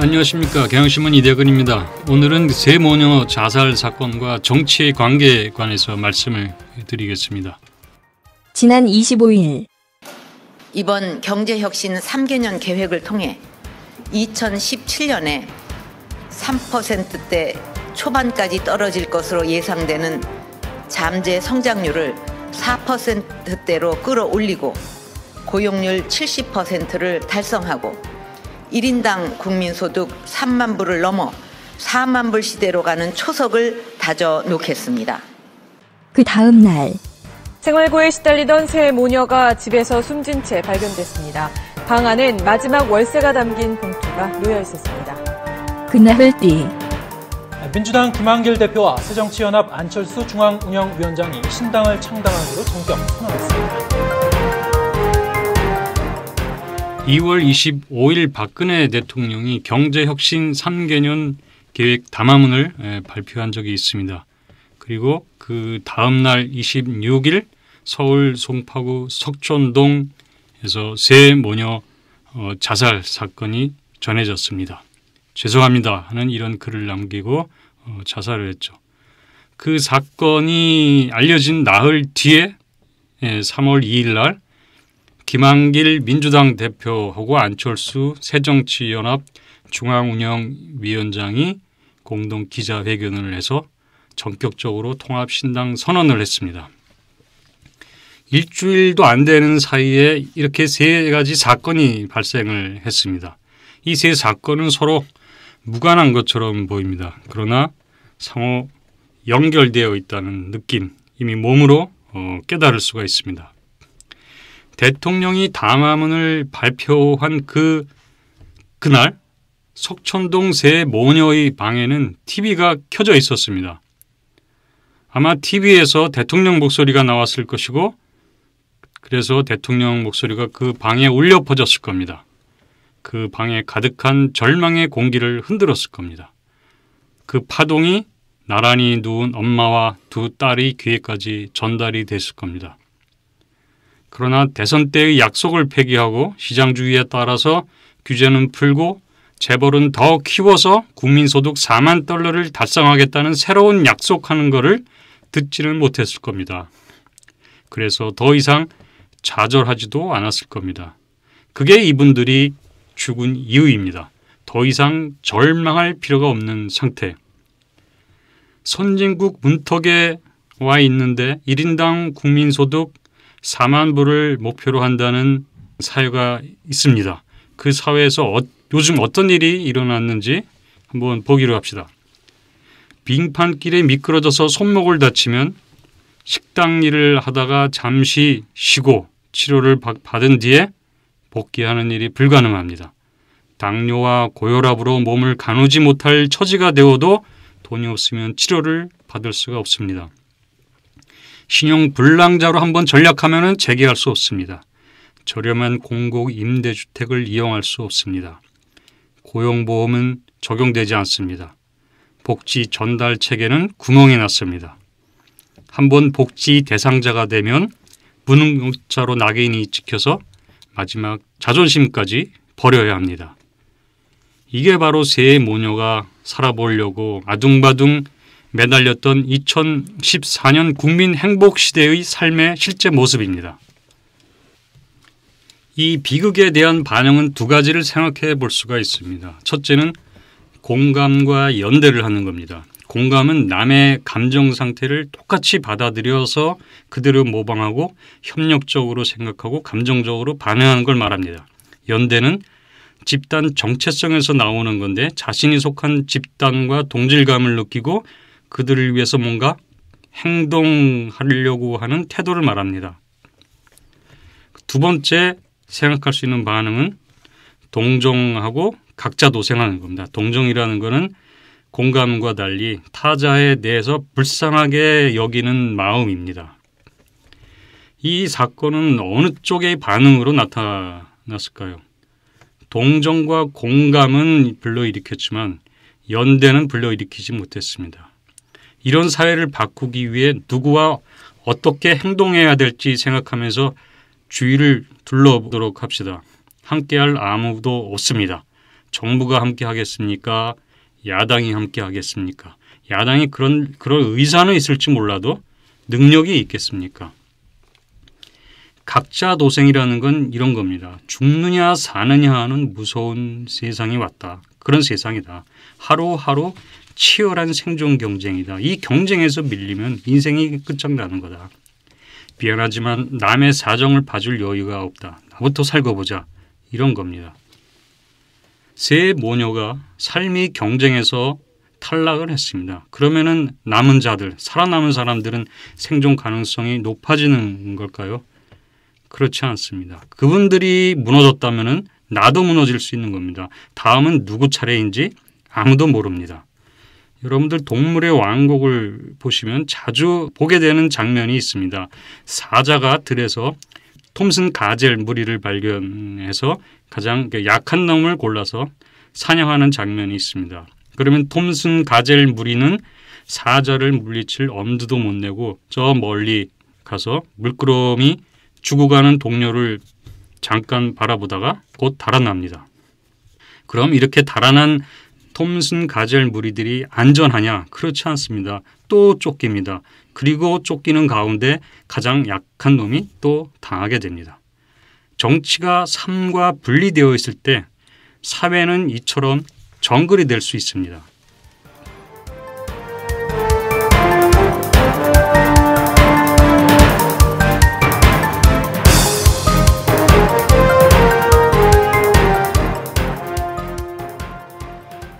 안녕하십니까 경향신문 이대근입니다. 오늘은 세 모녀 자살 사건과 정치의 관계에 관해서 말씀을 드리겠습니다. 지난 25일 이번 경제혁신 3개년 계획을 통해 2017년에 3%대 초반까지 떨어질 것으로 예상되는 잠재 성장률을 4%대로 끌어올리고 고용률 70%를 달성하고 1인당 국민소득 3만 불을 넘어 4만 불 시대로 가는 초석을 다져 놓겠습니다. 그 다음 날 생활고에 시달리던 세 모녀가 집에서 숨진 채 발견됐습니다. 방 안엔 마지막 월세가 담긴 봉투가 놓여 있었습니다. 그날 뒤 민주당 김한길 대표와 새정치연합 안철수 중앙운영위원장이 신당을 창당하기로 정격 선언했습니다. 2월 25일 박근혜 대통령이 경제혁신 3개년 계획 담화문을 발표한 적이 있습니다. 그리고 그 다음 날 26일 서울 송파구 석촌동에서 세 모녀 어, 자살 사건이 전해졌습니다. 죄송합니다 하는 이런 글을 남기고 어, 자살을 했죠. 그 사건이 알려진 나흘 뒤에 3월 2일 날 김한길 민주당 대표하고 안철수 새정치연합 중앙운영위원장이 공동 기자회견을 해서 전격적으로 통합신당 선언을 했습니다. 일주일도 안 되는 사이에 이렇게 세 가지 사건이 발생을 했습니다. 이 세 사건은 서로 무관한 것처럼 보입니다. 그러나 상호 연결되어 있다는 느낌, 이미 몸으로 어, 깨달을 수가 있습니다. 대통령이 당화문을 발표한 그 그날 석촌동 세 모녀의 방에는 TV가 켜져 있었습니다. 아마 TV에서 대통령 목소리가 나왔을 것이고 그래서 대통령 목소리가 그 방에 울려 퍼졌을 겁니다. 그 방에 가득한 절망의 공기를 흔들었을 겁니다. 그 파동이 나란히 누운 엄마와 두 딸의 귀에까지 전달이 됐을 겁니다. 그러나 대선 때의 약속을 폐기하고 시장주의에 따라서 규제는 풀고 재벌은 더 키워서 국민소득 4만 달러를 달성하겠다는 새로운 약속하는 것을 듣지는 못했을 겁니다. 그래서 더 이상 좌절하지도 않았을 겁니다. 그게 이분들이 죽은 이유입니다. 더 이상 절망할 필요가 없는 상태. 선진국 문턱에 와 있는데 1인당 국민소득 4만 불을 목표로 한다는 사유가 있습니다. 그 사회에서 어, 요즘 어떤 일이 일어났는지 한번 보기로 합시다. 빙판길에 미끄러져서 손목을 다치면 식당 일을 하다가 잠시 쉬고 치료를 받은 뒤에 복귀하는 일이 불가능합니다. 당뇨와 고혈압으로 몸을 가누지 못할 처지가 되어도 돈이 없으면 치료를 받을 수가 없습니다. 신용 불량자로 한번 전략하면 재개할 수 없습니다. 저렴한 공공 임대주택을 이용할 수 없습니다. 고용보험은 적용되지 않습니다. 복지 전달 체계는 구멍이 났습니다. 한번 복지 대상자가 되면 무능력자로 낙인이 찍혀서 마지막 자존심까지 버려야 합니다. 이게 바로 새 모녀가 살아보려고 아둥바둥 매달렸던 2014년 국민 행복 시대의 삶의 실제 모습입니다. 이 비극에 대한 반응은 두 가지를 생각해 볼 수가 있습니다. 첫째는 공감과 연대를 하는 겁니다. 공감은 남의 감정 상태를 똑같이 받아들여서 그대로 모방하고 협력적으로 생각하고 감정적으로 반응하는 걸 말합니다. 연대는 집단 정체성에서 나오는 건데 자신이 속한 집단과 동질감을 느끼고 그들을 위해서 뭔가 행동하려고 하는 태도를 말합니다. 두 번째 생각할 수 있는 반응은 동정하고 각자 도생하는 겁니다. 동정이라는 것은 공감과 달리 타자에 대해서 불쌍하게 여기는 마음입니다. 이 사건은 어느 쪽의 반응으로 나타났을까요? 동정과 공감은 불러일으켰지만 연대는 불러일으키지 못했습니다. 이런 사회를 바꾸기 위해 누구와 어떻게 행동해야 될지 생각하면서 주위를 둘러보도록 합시다. 함께할 아무도 없습니다. 정부가 함께 하겠습니까? 야당이 함께 하겠습니까? 야당이 그런 그런 의사는 있을지 몰라도 능력이 있겠습니까? 각자 도생이라는 건 이런 겁니다. 죽느냐 사느냐 하는 무서운 세상이 왔다. 그런 세상이다. 하루하루 치열한 생존 경쟁이다. 이 경쟁에서 밀리면 인생이 끝장나는 거다. 미안하지만 남의 사정을 봐줄 여유가 없다. 나부터 살고 보자. 이런 겁니다. 세 모녀가 삶의 경쟁에서 탈락을 했습니다. 그러면 남은 자들, 살아남은 사람들은 생존 가능성이 높아지는 걸까요? 그렇지 않습니다. 그분들이 무너졌다면 나도 무너질 수 있는 겁니다. 다음은 누구 차례인지 아무도 모릅니다. 여러분들 동물의 왕국을 보시면 자주 보게 되는 장면이 있습니다. 사자가 들에서 톰슨 가젤 무리를 발견해서 가장 그 약한 놈을 골라서 사냥하는 장면이 있습니다. 그러면 톰슨 가젤 무리는 사자를 물리칠 엄두도 못 내고 저 멀리 가서 물끄러미 죽어가는 동료를 잠깐 바라보다가 곧 달아납니다. 그럼 이렇게 달아난 톰슨 가젤 무리들이 안전하냐? 그렇지 않습니다. 또 쫓깁니다. 그리고 쫓기는 가운데 가장 약한 놈이 또 당하게 됩니다. 정치가 삶과 분리되어 있을 때 사회는 이처럼 정글이 될 수 있습니다.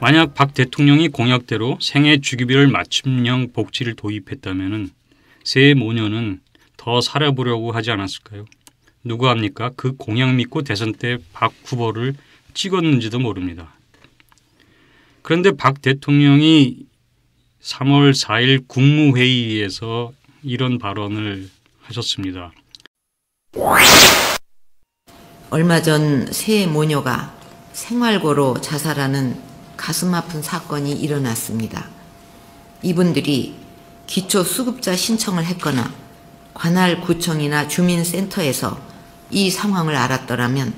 만약 박 대통령이 공약대로 생애 주기별 맞춤형 복지를 도입했다면 새 모녀는 더 살아보려고 하지 않았을까요? 누구 합니까? 그 공약 믿고 대선 때 박 후보를 찍었는지도 모릅니다. 그런데 박 대통령이 3월 4일 국무회의에서 이런 발언을 하셨습니다. 얼마 전 새 모녀가 생활고로 자살하는 가슴 아픈 사건이 일어났습니다. 이분들이 기초 수급자 신청을 했거나 관할 구청이나 주민센터에서 이 상황을 알았더라면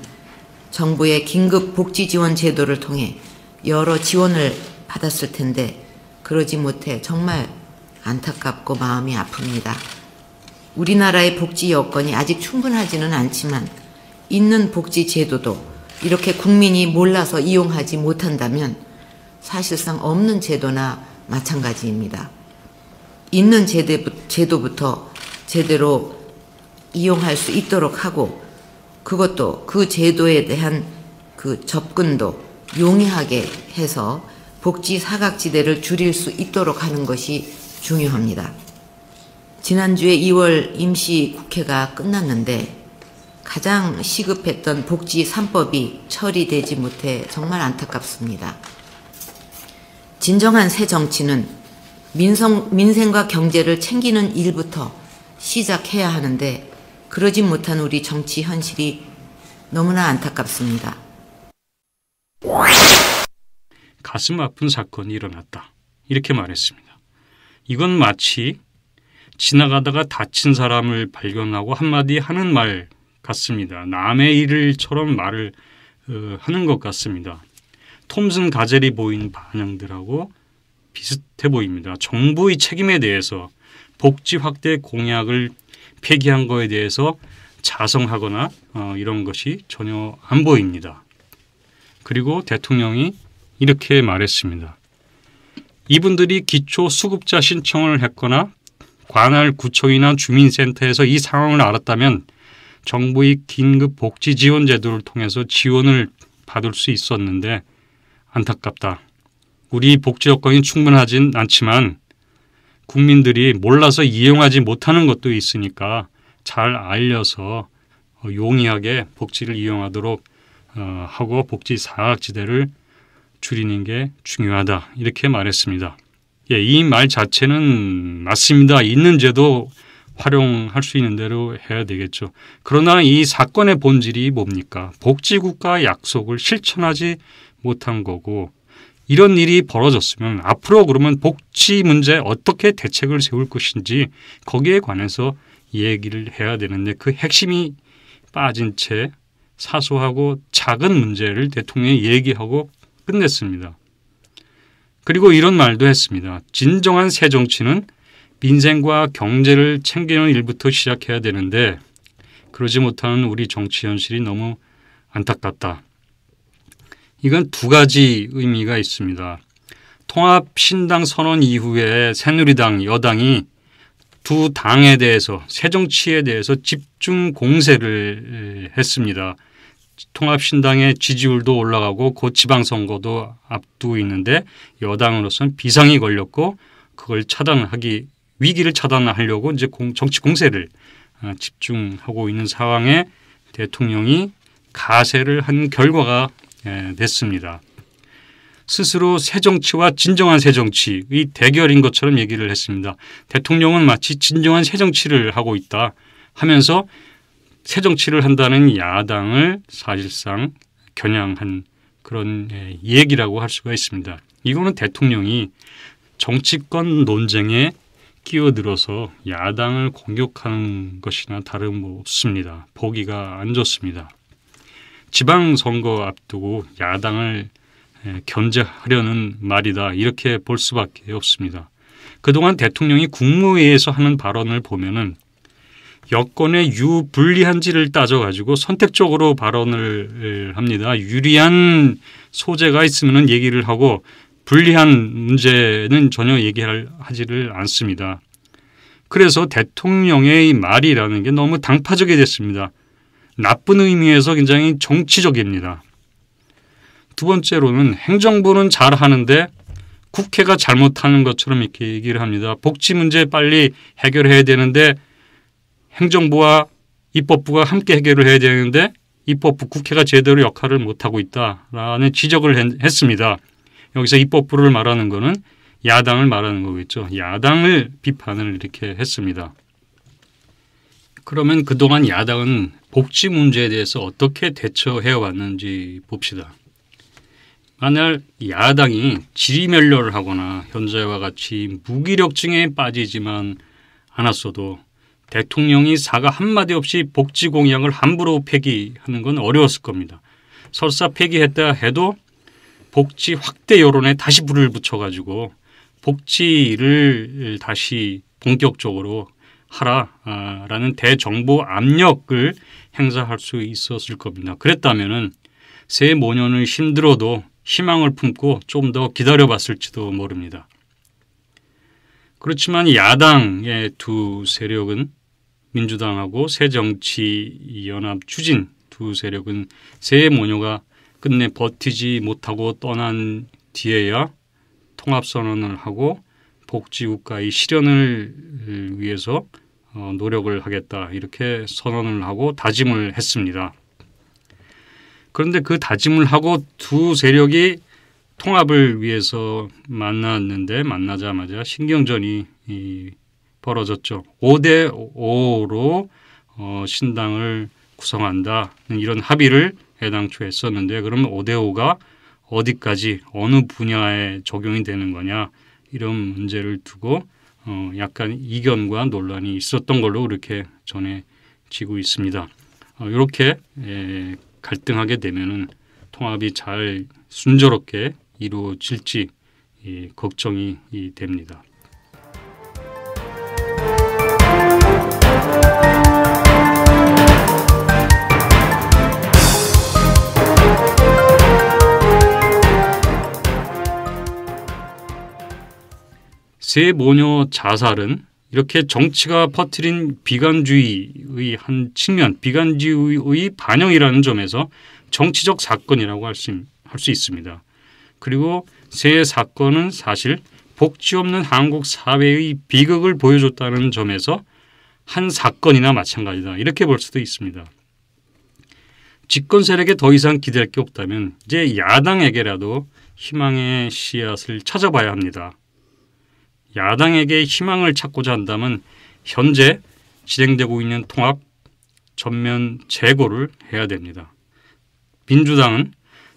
정부의 긴급 복지 지원 제도를 통해 여러 지원을 받았을 텐데 그러지 못해 정말 안타깝고 마음이 아픕니다. 우리나라의 복지 여건이 아직 충분하지는 않지만 있는 복지 제도도 이렇게 국민이 몰라서 이용하지 못한다면 사실상 없는 제도나 마찬가지입니다. 있는 제도부터 제대로 이용할 수 있도록 하고 그것도 그 제도에 대한 그 접근도 용이하게 해서 복지 사각지대를 줄일 수 있도록 하는 것이 중요합니다. 지난주에 2월 임시 국회가 끝났는데 가장 시급했던 복지 3법이 처리되지 못해 정말 안타깝습니다. 진정한 새 정치는 민성, 민생과 경제를 챙기는 일부터 시작해야 하는데 그러지 못한 우리 정치 현실이 너무나 안타깝습니다. 가슴 아픈 사건이 일어났다. 이렇게 말했습니다. 이건 마치 지나가다가 다친 사람을 발견하고 한마디 하는 말 같습니다. 남의 일처럼 말을 어, 하는 것 같습니다. 톰슨 가젤이 보인 반영들하고 비슷해 보입니다. 정부의 책임에 대해서 복지 확대 공약을 폐기한 거에 대해서 자성하거나 어, 이런 것이 전혀 안 보입니다. 그리고 대통령이 이렇게 말했습니다. 이분들이 기초 수급자 신청을 했거나 관할 구청이나 주민센터에서 이 상황을 알았다면 정부의 긴급 복지 지원 제도를 통해서 지원을 받을 수 있었는데 안타깝다. 우리 복지 여건이 충분하진 않지만 국민들이 몰라서 이용하지 못하는 것도 있으니까 잘 알려서 어, 용이하게 복지를 이용하도록 어, 하고 복지 사각지대를 줄이는 게 중요하다 이렇게 말했습니다. 예, 이 말 자체는 맞습니다. 있는 제도 활용할 수 있는 대로 해야 되겠죠. 그러나 이 사건의 본질이 뭡니까? 복지국가 약속을 실천하지 못한 거고 이런 일이 벌어졌으면 앞으로 그러면 복지 문제 어떻게 대책을 세울 것인지 거기에 관해서 얘기를 해야 되는데 그 핵심이 빠진 채 사소하고 작은 문제를 대통령이 얘기하고 끝냈습니다. 그리고 이런 말도 했습니다. 진정한 새 정치는 민생과 경제를 챙기는 일부터 시작해야 되는데 그러지 못하는 우리 정치 현실이 너무 안타깝다. 이건 두 가지 의미가 있습니다. 통합신당 선언 이후에 새누리당 여당이 두 당에 대해서 새 정치에 대해서 집중 공세를 했습니다. 통합신당의 지지율도 올라가고 곧 지방선거도 앞두고 있는데 여당으로서는 비상이 걸렸고 그걸 차단하기 위기를 차단하려고 이제 공, 정치 공세를 아, 집중하고 있는 상황에 대통령이 가세를 한 결과가 예, 됐습니다. 스스로 새정치와 진정한 새정치의 대결인 것처럼 얘기를 했습니다. 대통령은 마치 진정한 새정치를 하고 있다 하면서 새정치를 한다는 야당을 사실상 겨냥한 그런 예, 얘기라고 할 수가 있습니다. 이거는 대통령이 정치권 논쟁에 끼어들어서 야당을 공격하는 것이나 다름없습니다. 보기가 안 좋습니다. 지방선거 앞두고 야당을 견제하려는 말이다 이렇게 볼 수밖에 없습니다. 그동안 대통령이 국무회의에서 하는 발언을 보면은 여권의 유불리한지를 따져가지고 선택적으로 발언을 합니다. 유리한 소재가 있으면 얘기를 하고 불리한 문제는 전혀 얘기하지를 않습니다. 그래서 대통령의 말이라는 게 너무 당파적이 됐습니다. 나쁜 의미에서 굉장히 정치적입니다. 두 번째로는 행정부는 잘하는데 국회가 잘못하는 것처럼 이렇게 얘기를 합니다. 복지 문제 빨리 해결해야 되는데 행정부와 입법부가 함께 해결을 해야 되는데 입법부 국회가 제대로 역할을 못하고 있다라는 지적을 했습니다. 여기서 입법부를 말하는 것은 야당을 말하는 거겠죠. 야당을 비판을 이렇게 했습니다. 그러면 그동안 야당은 복지 문제에 대해서 어떻게 대처해 왔는지 봅시다. 만일 야당이 지리멸렬을 하거나 현재와 같이 무기력증에 빠지지만 않았어도 대통령이 사과 한마디 없이 복지 공약을 함부로 폐기하는 건 어려웠을 겁니다. 설사 폐기했다 해도 복지 확대 여론에 다시 불을 붙여가지고 복지를 다시 본격적으로 하라라는 아, 대정부 압력을 행사할 수 있었을 겁니다. 그랬다면은 모녀는 힘들어도 희망을 품고 좀 더 기다려봤을지도 모릅니다. 그렇지만 야당의 두 세력은 민주당하고 새정치연합 추진 두 세력은 새 모녀가 끝내 버티지 못하고 떠난 뒤에야 통합선언을 하고 복지국가의 실현을 위해서 어, 노력을 하겠다 이렇게 선언을 하고 다짐을 했습니다. 그런데 그 다짐을 하고 두 세력이 통합을 위해서 만났는데 만나자마자 신경전이 이, 벌어졌죠. 5대 5로 어, 신당을 구성한다 이런 합의를 해당초 했었는데 그러면 5대 5가 어디까지 어느 분야에 적용이 되는 거냐 이런 문제를 두고 어, 약간 이견과 논란이 있었던 걸로 그렇게 전해지고 있습니다. 어, 이렇게 에, 갈등하게 되면은 통합이 잘 순조롭게 이루어질지 이, 걱정이 이, 됩니다. 세 모녀 자살은 이렇게 정치가 퍼뜨린 비관주의의 한 측면, 비관주의의 반영이라는 점에서 정치적 사건이라고 할 수 있습니다. 그리고 새 사건은 사실 복지 없는 한국 사회의 비극을 보여줬다는 점에서 한 사건이나 마찬가지다. 이렇게 볼 수도 있습니다. 집권 세력에 더 이상 기대할 게 없다면 이제 야당에게라도 희망의 씨앗을 찾아봐야 합니다. 야당에게 희망을 찾고자 한다면 현재 진행되고 있는 통합 전면 재고를 해야 됩니다. 민주당은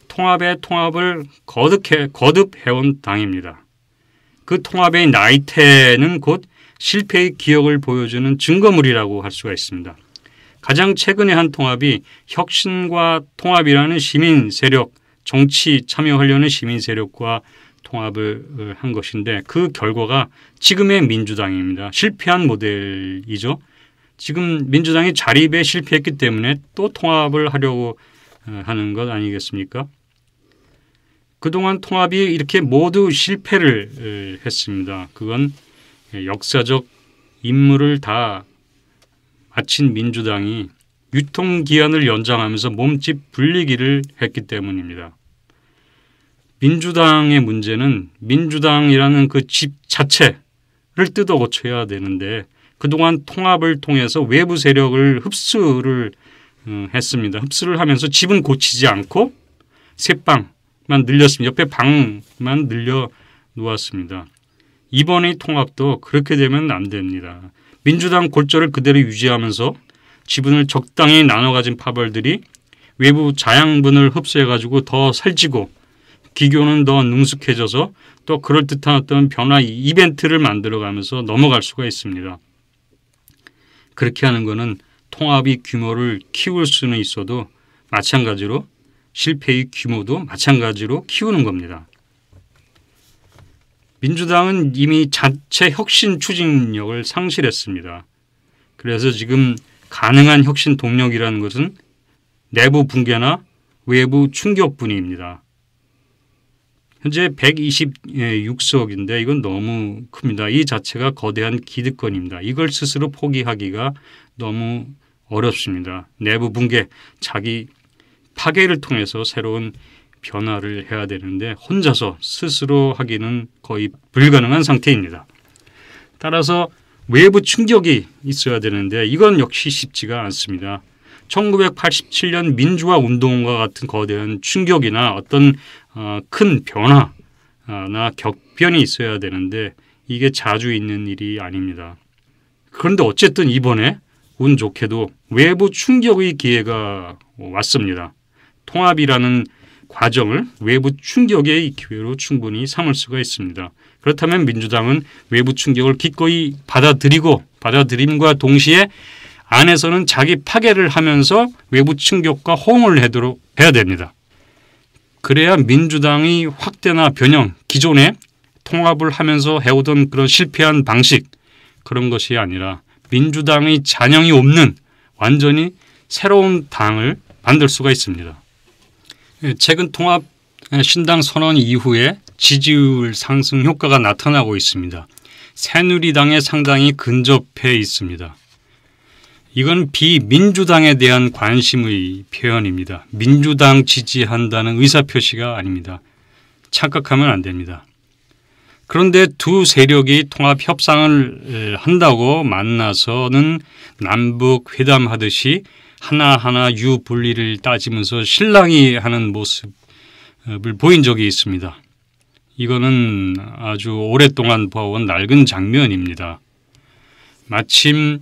통합의 통합을 거듭해, 거듭해온 당입니다. 그 통합의 나이테는 곧 실패의 기억을 보여주는 증거물이라고 할 수가 있습니다. 가장 최근의 한 통합이 혁신과 통합이라는 시민 세력, 정치 참여하려는 시민 세력과 통합을 어, 한 것인데 그 결과가 지금의 민주당입니다. 실패한 모델이죠. 지금 민주당이 자립에 실패했기 때문에 또 통합을 하려고 어, 하는 것 아니겠습니까? 그동안 통합이 이렇게 모두 실패를 어, 했습니다. 그건 역사적 임무를 다 마친 민주당이 유통기한을 연장하면서 몸집 불리기를 했기 때문입니다. 민주당의 문제는 민주당이라는 그 집 자체를 뜯어 고쳐야 되는데 그동안 통합을 통해서 외부 세력을 흡수를 어, 했습니다. 흡수를 하면서 집은 고치지 않고 새빵만 늘렸습니다. 옆에 방만 늘려 놓았습니다. 이번의 통합도 그렇게 되면 안 됩니다. 민주당 골절을 그대로 유지하면서 지분을 적당히 나눠 가진 파벌들이 외부 자양분을 흡수해 가지고 더 살찌고 기교는 더 능숙해져서 또 그럴듯한 어떤 변화 이벤트를 만들어가면서 넘어갈 수가 있습니다. 그렇게 하는 것은 통합의 규모를 키울 수는 있어도 마찬가지로 실패의 규모도 마찬가지로 키우는 겁니다. 민주당은 이미 자체 혁신 추진력을 상실했습니다. 그래서 지금 가능한 혁신 동력이라는 것은 내부 붕괴나 외부 충격뿐입니다. 현재 126석인데 이건 너무 큽니다. 이 자체가 거대한 기득권입니다. 이걸 스스로 포기하기가 너무 어렵습니다. 내부 붕괴, 자기 파괴를 통해서 새로운 변화를 해야 되는데 혼자서 스스로 하기는 거의 불가능한 상태입니다. 따라서 외부 충격이 있어야 되는데 이건 역시 쉽지가 않습니다. 1987년 민주화 운동과 같은 거대한 충격이나 어떤 어, 큰 변화나 격변이 있어야 되는데 이게 자주 있는 일이 아닙니다. 그런데 어쨌든 이번에 운 좋게도 외부 충격의 기회가 왔습니다. 통합이라는 과정을 외부 충격의 기회로 충분히 삼을 수가 있습니다. 그렇다면 민주당은 외부 충격을 기꺼이 받아들이고 받아들임과 동시에 안에서는 자기 파괴를 하면서 외부 충격과 호응을 해도록 해야 됩니다. 그래야 민주당이 확대나 변형 기존에 통합을 하면서 해오던 그런 실패한 방식 그런 것이 아니라 민주당의 잔영이 없는 완전히 새로운 당을 만들 수가 있습니다. 예, 최근 통합 예, 신당 선언 이후에 지지율 상승 효과가 나타나고 있습니다. 새누리당에 상당히 근접해 있습니다. 이건 비민주당에 대한 관심의 표현입니다. 민주당 지지한다는 의사표시가 아닙니다. 착각하면 안 됩니다. 그런데 두 세력이 통합 협상을 한다고 만나서는 남북 회담하듯이 하나하나 유불리를 따지면서 신랑이 하는 모습을 보인 적이 있습니다. 이거는 아주 오랫동안 봐온 낡은 장면입니다. 마침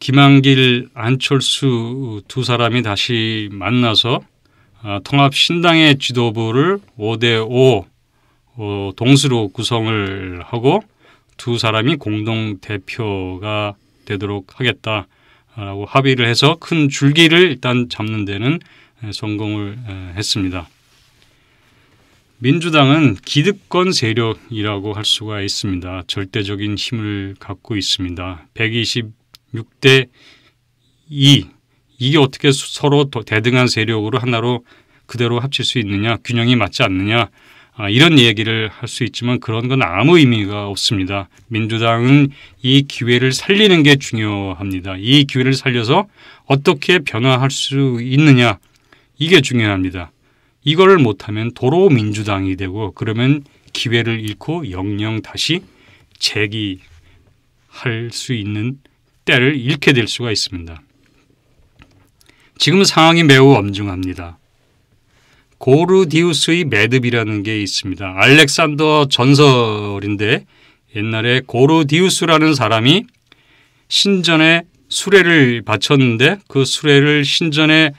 김한길 안철수 두 사람이 다시 만나서 아, 통합 신당의 지도부를 5대5 어, 동수로 구성을 하고 두 사람이 공동 대표가 되도록 하겠다라고 합의를 해서 큰 줄기를 일단 잡는 데는 성공을 했습니다. 민주당은 기득권 세력이라고 할 수가 있습니다. 절대적인 힘을 갖고 있습니다. 120 6대 2 이게 어떻게 서로 대등한 세력으로 하나로 그대로 합칠 수 있느냐 균형이 맞지 않느냐 아, 이런 얘기를할 수 있지만 그런 건 아무 의미가 없습니다. 민주당은 이 기회를 살리는 게 중요합니다. 이 기회를 살려서 어떻게 변화할 수 있느냐 이게 중요합니다. 이걸 못하면 도로 민주당이 되고 그러면 기회를 잃고 영영 다시 재기할 수 있는 때를 잃게 될 수가 있습니다. 지금 상황이 매우 엄중합니다. 고르디우스의 매듭이라는 게 있습니다. 알렉산더 전설인데 옛날에 고르디우스라는 사람이 신전에 수레를 바쳤는데 그 수레를 신전에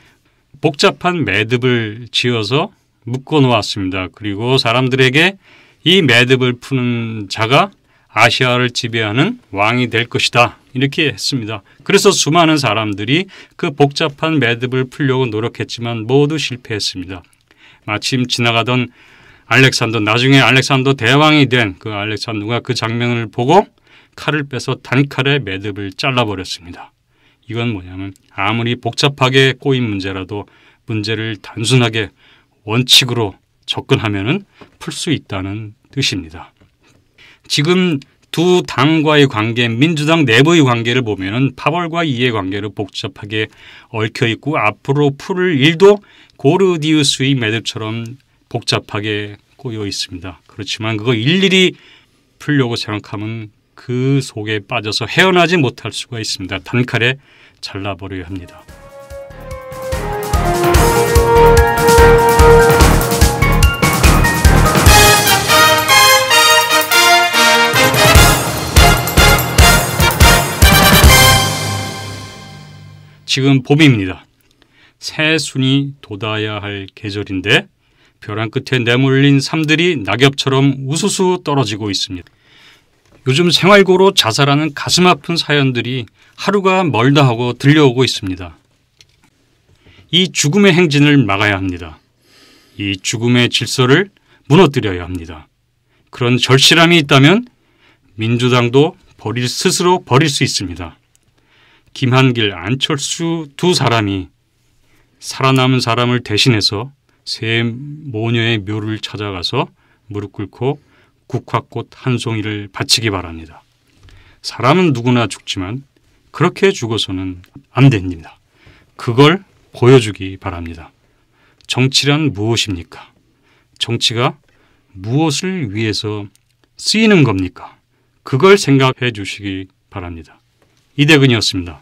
복잡한 매듭을 지어서 묶어 놓았습니다. 그리고 사람들에게 이 매듭을 푸는 자가 아시아를 지배하는 왕이 될 것이다. 이렇게 했습니다. 그래서 수많은 사람들이 그 복잡한 매듭을 풀려고 노력했지만 모두 실패했습니다. 마침 지나가던 알렉산더, 나중에 알렉산더 대왕이 된 그 알렉산더가 그 장면을 보고 칼을 빼서 단칼에 매듭을 잘라버렸습니다. 이건 뭐냐면 아무리 복잡하게 꼬인 문제라도 문제를 단순하게 원칙으로 접근하면 풀 수 있다는 뜻입니다. 지금 두 당과의 관계, 민주당 내부의 관계를 보면은 파벌과 이해 관계를 복잡하게 얽혀 있고 앞으로 풀을 일도 고르디우스의 매듭처럼 복잡하게 꼬여 있습니다. 그렇지만 그거 일일이 풀려고 생각하면 그 속에 빠져서 헤어나지 못할 수가 있습니다. 단칼에 잘라버려야 합니다. 지금 봄입니다. 새순이 돋아야 할 계절인데 벼랑 끝에 내몰린 삶들이 낙엽처럼 우수수 떨어지고 있습니다. 요즘 생활고로 자살하는 가슴 아픈 사연들이 하루가 멀다 하고 들려오고 있습니다. 이 죽음의 행진을 막아야 합니다. 이 죽음의 질서를 무너뜨려야 합니다. 그런 절실함이 있다면 민주당도 버릴 스스로 버릴 수 있습니다. 김한길, 안철수 두 사람이 살아남은 사람을 대신해서 세 모녀의 묘를 찾아가서 무릎 꿇고 국화꽃 한 송이를 바치기 바랍니다. 사람은 누구나 죽지만 그렇게 죽어서는 안 됩니다. 그걸 보여주기 바랍니다. 정치란 무엇입니까? 정치가 무엇을 위해서 쓰이는 겁니까? 그걸 생각해 주시기 바랍니다. 이대근이었습니다.